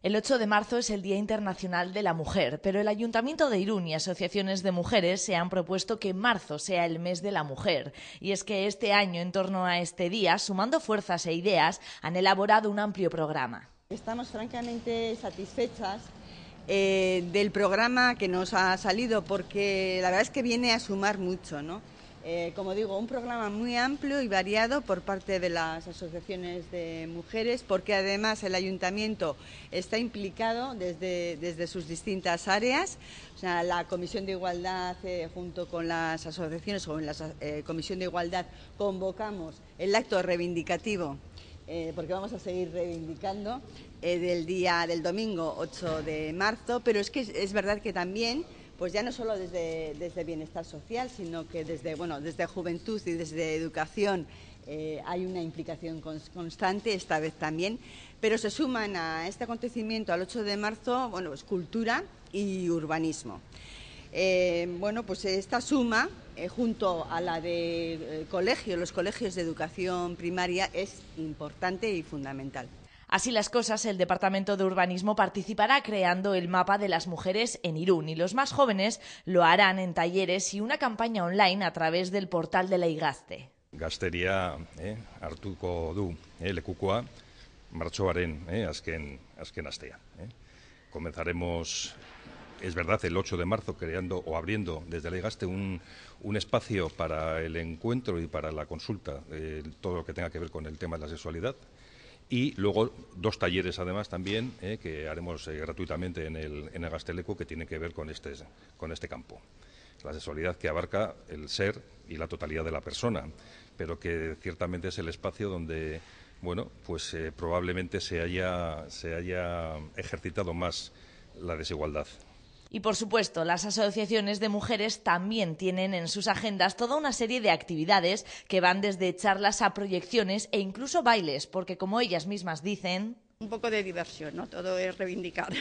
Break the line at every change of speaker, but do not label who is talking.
El 8 de marzo es el Día Internacional de la Mujer, pero el Ayuntamiento de Irún y asociaciones de mujeres se han propuesto que marzo sea el mes de la mujer. Y es que este año, en torno a este día, sumando fuerzas e ideas, han elaborado un amplio programa.
Estamos francamente satisfechas
eh, del programa que nos ha salido porque
la verdad es que viene a sumar mucho, ¿no? Eh, como digo, un programa muy amplio y variado por parte de las asociaciones de mujeres, porque además el ayuntamiento está implicado desde, sus distintas áreas. la Comisión de Igualdad, eh, junto con las asociaciones o en la eh, Comisión de Igualdad, convocamos el acto reivindicativo porque vamos a seguir reivindicando del día del domingo 8 de marzo, pero es que es verdad que también pues ya no solo desde, bienestar social, sino que desde, desde juventud y desde educación eh, hay una implicación constante, esta vez también. Pero se suman a este acontecimiento, al 8 de marzo, bueno, pues cultura y urbanismo. Eh, bueno, pues esta suma, eh, junto a la de colegio, los colegios de educación
primaria, es importante y fundamental. Así las cosas, el Departamento de Urbanismo participará creando el mapa de las mujeres en Irún y los más jóvenes lo harán en talleres y una campaña online a través del portal de la IGASTE.
Gastería, eh, du eh, lekukoa martxoaren eh, astea. Eh. Comenzaremos es verdad, el 8 de marzo, creando o abriendo desde la un, un espacio para el encuentro y para la consulta, de todo lo que tenga que ver con el tema de la sexualidad y luego dos talleres además también eh, que haremos eh, gratuitamente en el, en el Gasteleco que tienen que ver con este, con este campo. La sexualidad que abarca el ser y la totalidad de la persona, pero que ciertamente es el espacio donde, bueno, pues eh, probablemente se haya, se haya ejercitado más la desigualdad.
Y por supuesto, las asociaciones de mujeres también tienen en sus agendas toda una serie de actividades que van desde charlas a proyecciones e incluso bailes, porque como ellas mismas dicen... Un poco de diversión, ¿no? Todo es reivindicar